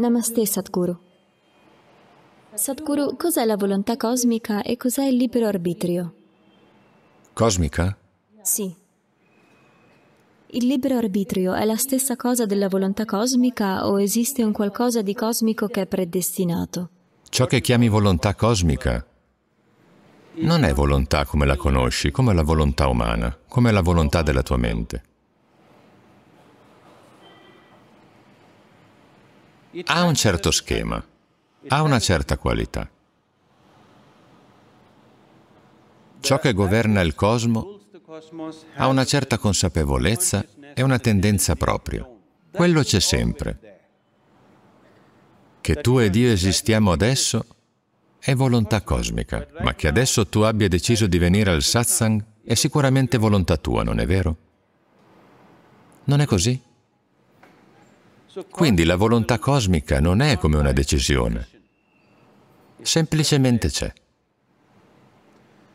Namaste Sadhguru. Sadhguru, cos'è la volontà cosmica e cos'è il libero arbitrio? Cosmica? Sì. Il libero arbitrio è la stessa cosa della volontà cosmica o esiste un qualcosa di cosmico che è predestinato? Ciò che chiami volontà cosmica non è volontà come la conosci, come la volontà umana, come la volontà della tua mente. ha un certo schema, ha una certa qualità. Ciò che governa il cosmo ha una certa consapevolezza e una tendenza propria. Quello c'è sempre. Che tu ed io esistiamo adesso è volontà cosmica, ma che adesso tu abbia deciso di venire al satsang è sicuramente volontà tua, non è vero? Non è così? Quindi la volontà cosmica non è come una decisione, semplicemente c'è.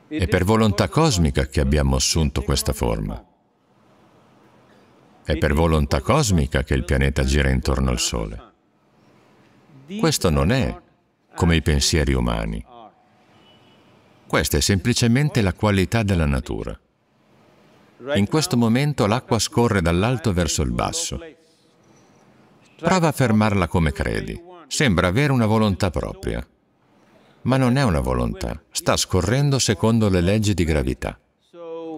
È per volontà cosmica che abbiamo assunto questa forma. È per volontà cosmica che il pianeta gira intorno al Sole. Questo non è come i pensieri umani. Questa è semplicemente la qualità della natura. In questo momento l'acqua scorre dall'alto verso il basso, Prova a fermarla come credi. Sembra avere una volontà propria, ma non è una volontà, sta scorrendo secondo le leggi di gravità.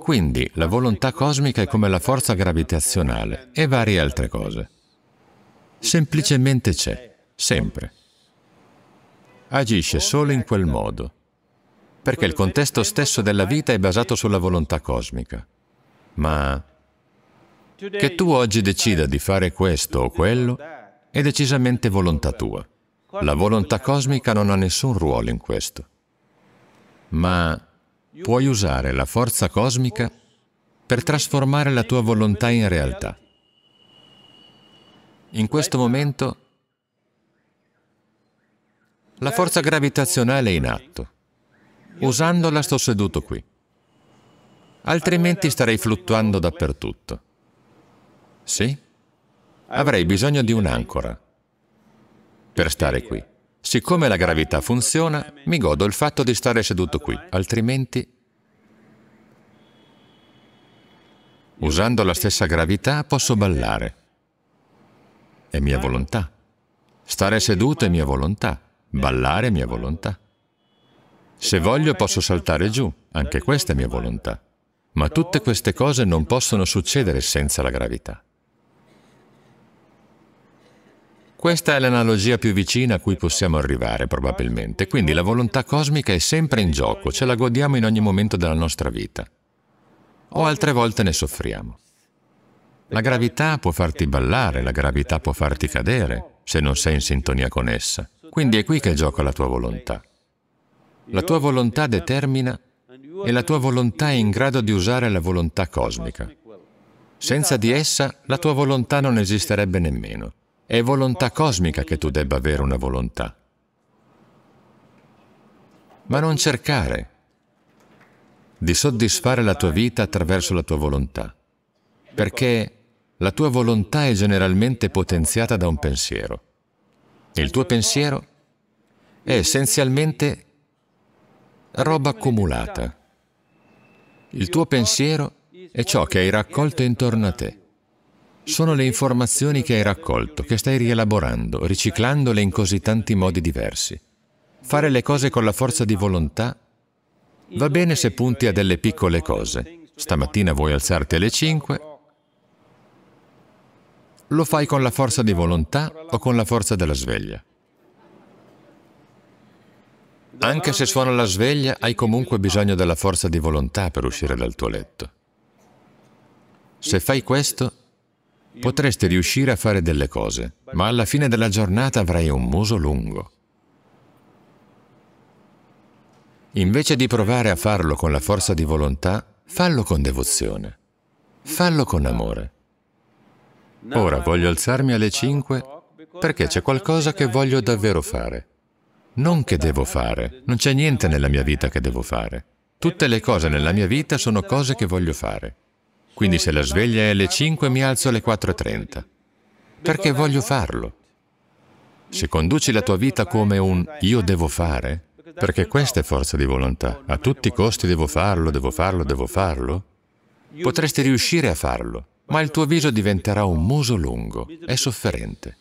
Quindi la volontà cosmica è come la forza gravitazionale e varie altre cose. Semplicemente c'è, sempre. Agisce solo in quel modo, perché il contesto stesso della vita è basato sulla volontà cosmica. Ma che tu oggi decida di fare questo o quello è decisamente volontà tua. La volontà cosmica non ha nessun ruolo in questo. Ma puoi usare la forza cosmica per trasformare la tua volontà in realtà. In questo momento la forza gravitazionale è in atto. Usandola sto seduto qui. Altrimenti starei fluttuando dappertutto. Sì? Avrei bisogno di un'ancora per stare qui. Siccome la gravità funziona, mi godo il fatto di stare seduto qui, altrimenti usando la stessa gravità posso ballare. È mia volontà. Stare seduto è mia volontà, ballare è mia volontà. Se voglio posso saltare giù, anche questa è mia volontà. Ma tutte queste cose non possono succedere senza la gravità. Questa è l'analogia più vicina a cui possiamo arrivare, probabilmente. Quindi la volontà cosmica è sempre in gioco, ce la godiamo in ogni momento della nostra vita. O altre volte ne soffriamo. La gravità può farti ballare, la gravità può farti cadere, se non sei in sintonia con essa. Quindi è qui che gioca la tua volontà. La tua volontà determina e la tua volontà è in grado di usare la volontà cosmica. Senza di essa la tua volontà non esisterebbe nemmeno. È volontà cosmica che tu debba avere una volontà. Ma non cercare di soddisfare la tua vita attraverso la tua volontà, perché la tua volontà è generalmente potenziata da un pensiero. Il tuo pensiero è essenzialmente roba accumulata. Il tuo pensiero è ciò che hai raccolto intorno a te sono le informazioni che hai raccolto, che stai rielaborando, riciclandole in così tanti modi diversi. Fare le cose con la forza di volontà va bene se punti a delle piccole cose. Stamattina vuoi alzarti alle 5, lo fai con la forza di volontà o con la forza della sveglia. Anche se suona la sveglia, hai comunque bisogno della forza di volontà per uscire dal tuo letto. Se fai questo, potresti riuscire a fare delle cose, ma alla fine della giornata avrai un muso lungo. Invece di provare a farlo con la forza di volontà, fallo con devozione, fallo con amore. Ora voglio alzarmi alle 5 perché c'è qualcosa che voglio davvero fare. Non che devo fare, non c'è niente nella mia vita che devo fare. Tutte le cose nella mia vita sono cose che voglio fare. Quindi se la sveglia è alle 5 mi alzo alle 4.30. Perché voglio farlo. Se conduci la tua vita come un io devo fare, perché questa è forza di volontà, a tutti i costi devo farlo, devo farlo, devo farlo, potresti riuscire a farlo, ma il tuo viso diventerà un muso lungo è sofferente.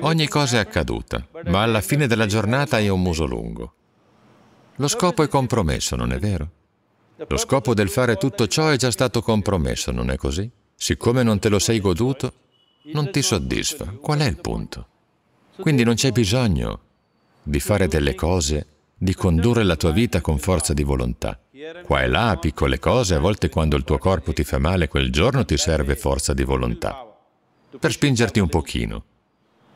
Ogni cosa è accaduta, ma alla fine della giornata hai un muso lungo. Lo scopo è compromesso, non è vero? Lo scopo del fare tutto ciò è già stato compromesso, non è così? Siccome non te lo sei goduto, non ti soddisfa. Qual è il punto? Quindi non c'è bisogno di fare delle cose, di condurre la tua vita con forza di volontà. Qua e là, piccole cose, a volte quando il tuo corpo ti fa male quel giorno ti serve forza di volontà, per spingerti un pochino.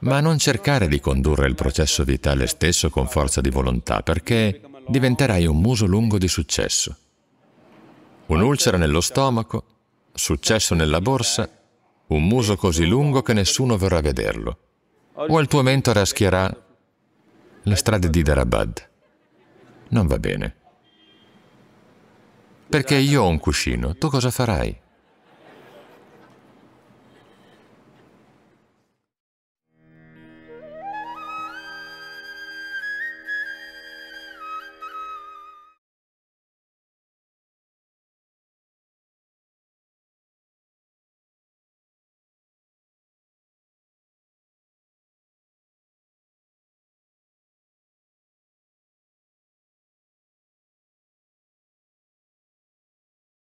Ma non cercare di condurre il processo vitale stesso con forza di volontà, perché diventerai un muso lungo di successo un'ulcera nello stomaco, successo nella borsa, un muso così lungo che nessuno verrà a vederlo. O il tuo mento raschierà le strade di Darabad. Non va bene. Perché io ho un cuscino, tu cosa farai?